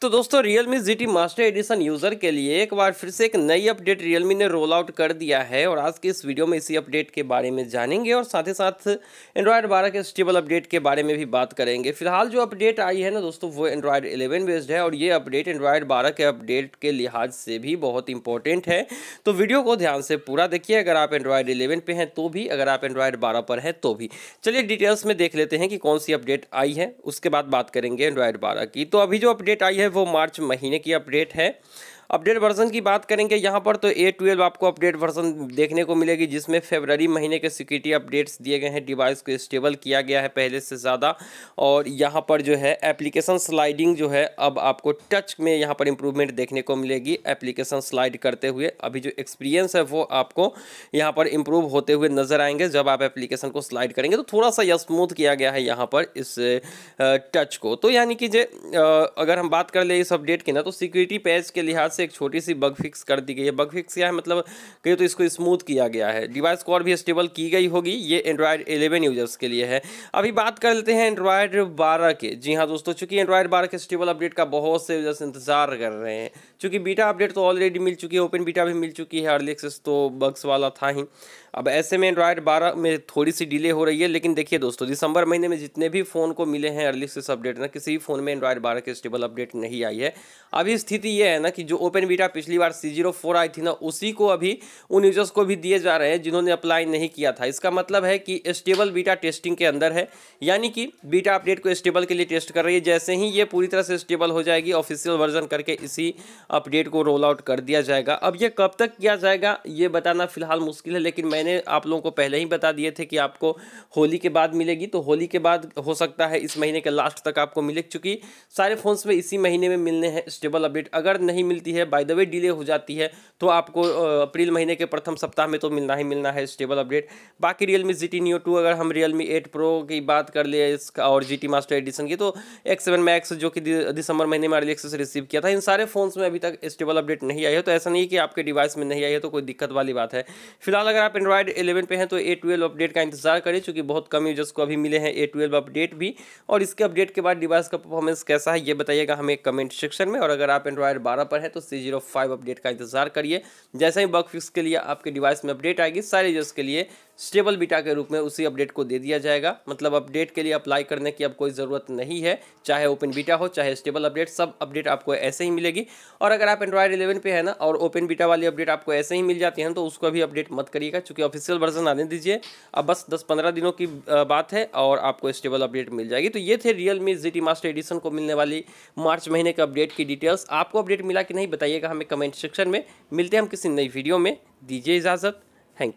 तो दोस्तों Realme GT master edition user के लिए एक बार फिर से एक नई अपडेट Realme ने रोल आउट कर दिया है और आज के इस वीडियो में इसी अपडेट के बारे में जानेंगे और साथ ही साथ एंड्रॉयड 12 के स्टेबल अपडेट के बारे में भी बात करेंगे फिलहाल जो अपडेट आई है ना दोस्तों वो एंड्रॉयड 11 बेस्ड है और ये अपडेट एंड्रॉयड 12 के अपडेट के लिहाज से भी बहुत इंपॉर्टेंट है तो वीडियो को ध्यान से पूरा देखिए अगर आप एंड्रॉयड इलेवन पर हैं तो भी अगर आप एंड्रॉयड बारह पर हैं तो भी चलिए डिटेल्स में देख लेते हैं कि कौन सी अपडेट आई है उसके बाद बात करेंगे एंड्रॉयड बारह की तो अभी जो अपडेट आई है वो मार्च महीने की अपडेट है अपडेट वर्जन की बात करेंगे यहाँ पर तो ए ट्वेल्व आपको अपडेट वर्जन देखने को मिलेगी जिसमें फेबररी महीने के सिक्योरिटी अपडेट्स दिए गए हैं डिवाइस को स्टेबल किया गया है पहले से ज़्यादा और यहाँ पर जो है एप्लीकेशन स्लाइडिंग जो है अब आपको टच में यहाँ पर इंप्रूवमेंट देखने को मिलेगी एप्लीकेशन स्लाइड करते हुए अभी जो एक्सपीरियंस है वो आपको यहाँ पर इंप्रूव होते हुए नज़र आएंगे जब आप एप्लीकेशन को स्लाइड करेंगे तो थोड़ा सा यह स्मूथ किया गया है यहाँ पर इस टच को तो यानी कि जे अगर हम बात कर ले इस अपडेट की ना तो सिक्योरिटी पैज के लिहाज से एक छोटी सी बग फिक्स कर दी गई है बग फिक्स क्या है मतलब कहीं तो इसको स्मूथ किया गया है डिवाइस को और भी स्टेबल की गई होगी ये एंड्रॉयड एलेवन यूजर्स के लिए है अभी बात कर लेते हैं एंड्रॉयड बारह के जी हाँ दोस्तों चूंकि एंड्रॉयड बारह के स्टेबल अपडेट का बहुत से यूजर्स इंतजार कर रहे हैं चूंकि बीटा अपडेट तो ऑलरेडी मिल चुकी है ओपन बीटा भी मिल चुकी है अर्ली एक्सेस तो बग्स वाला था ही अब ऐसे में एंड्रॉयड बारह में थोड़ी सी डिले हो रही है लेकिन देखिए दोस्तों दिसंबर महीने में जितने भी फ़ोन को मिले हैं अर्ली से अपडेट ना किसी भी फ़ोन में एंड्रॉयड बारह की स्टेबल अपडेट नहीं आई है अभी स्थिति यह है ना कि जो ओपन बीटा पिछली बार सी जीरो फोर आई थी ना उसी को अभी उन यूजर्स को भी दिए जा रहे हैं जिन्होंने अप्लाई नहीं किया था इसका मतलब है कि स्टेबल बीटा टेस्टिंग के अंदर है यानी कि बीटा अपडेट को स्टेबल के लिए टेस्ट कर रही है जैसे ही ये पूरी तरह से स्टेबल हो जाएगी ऑफिशियल वर्जन करके इसी अपडेट को रोल आउट कर दिया जाएगा अब ये कब तक किया जाएगा ये बताना फिलहाल मुश्किल है लेकिन मैंने मैंने आप लोगों को पहले ही बता दिए थे कि आपको होली के बाद मिलेगी तो होली के बाद हो सकता है इस महीने के लास्ट तक आपको मिले चूँकि सारे फ़ोन्स में इसी महीने में मिलने हैं स्टेबल अपडेट अगर नहीं मिलती है बाय द वे डिले हो जाती है तो आपको अप्रैल महीने के प्रथम सप्ताह में तो मिलना ही मिलना है स्टेबल अपडेट बाकी Realme G T Neo two अगर हम रियल मी एट प्रो की बात कर ले इसका और जी टी मास्टर एडिशन की तो एक्स सेवन मैक्स जो कि दिसंबर महीने में रिलेक्स रिसीव किया था इन सारे फ़ोन्स में अभी तक स्टेबल अपडेट नहीं आई है तो ऐसा नहीं कि आपके डिवाइस में नहीं आई है तो कोई दिक्कत वाली बात है फिलहाल अगर आप एंड्रॉयड 11 पे हैं तो ए ट्वेल्व अपडेट का इंतजार करें चूँकि बहुत कम यूजर्स को अभी मिले हैं ए ट्वेल्व अपडेट भी और इसके अपडेट के बाद डिवाइस का परफॉर्मेंस कैसा है ये बताइएगा हमें कमेंट सेक्शन में और अगर आप एंड्रॉयड बारह पर हैं तो सी जीरो फाइव अपडेट का इंतजार करिए जैसे ही बग फिक्स के लिए आपके डिवाइस में अपडेट आएगी सारे यूजर्स के लिए स्टेबल बीटा के रूप में उसी अपडेट को दे दिया जाएगा मतलब अपडेट के लिए अप्लाई करने की अब कोई ज़रूरत नहीं है चाहे ओपन बीटा हो चाहे स्टेबल अपडेट सब अपडेट आपको ऐसे ही मिलेगी और अगर आप एंड्रॉयड इलेवन पे है ना और ओपन बीटा वाली अपडेट आपको ऐसे ही मिल जाती है तो उसको अभी अपडेट मत करिएगा चूँकि उसकी ऑफिशियल वर्जन आने दीजिए अब बस 10-15 दिनों की बात है और आपको स्टेबल अपडेट मिल जाएगी तो ये थे Realme G master edition को मिलने वाली मार्च महीने के अपडेट की डिटेल्स आपको अपडेट मिला कि नहीं बताइएगा हमें कमेंट सेक्शन में मिलते हैं हम किसी नई वीडियो में दीजिए इजाज़त थैंक यू